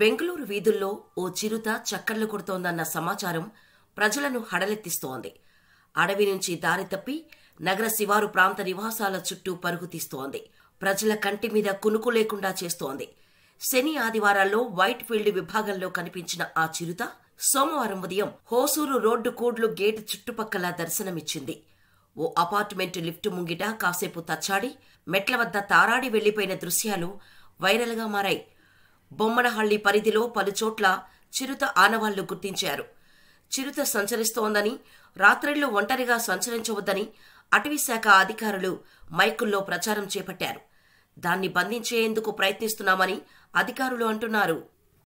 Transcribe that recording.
బెంగళూరు వీధుల్లో ఓ చిరుత చక్కర్లు కొడుతోందన్న సమాచారం ప్రజలను హడలెత్తిస్తోంది అడవి నుంచి దారి తప్పి నగర శివారు ప్రాంత నివాసాల చుట్టూ పరుగు తీస్తోంది ప్రజల కంటి మీద కునుకు లేకుండా చేస్తోంది శని ఆదివారాల్లో వైట్ ఫీల్డ్ విభాగంలో కనిపించిన ఆ చిరుత సోమవారం ఉదయం హోసూరు రోడ్డు కూడ్లు గేట్ చుట్టుపక్కల దర్శనమిచ్చింది ఓ అపార్ట్మెంట్ లిఫ్ట్ ముంగిట కాసేపు తచ్చాడి మెట్ల వద్ద తారాడి వెళ్లిపోయిన దృశ్యాలు వైరల్గా మారాయి బొమ్మనహళ్లి పరిధిలో పలుచోట్ల చిరుత ఆనవాళ్లు గుర్తించారు చిరుత సంచరిస్తోందని రాత్రిళ్లు ఒంటరిగా సంచరించవద్దని అటవీశాఖ అధికారులు మైకుల్లో ప్రచారం చేపట్టారు దాన్ని బంధించేందుకు ప్రయత్నిస్తున్నామని అధికారులు అంటున్నారు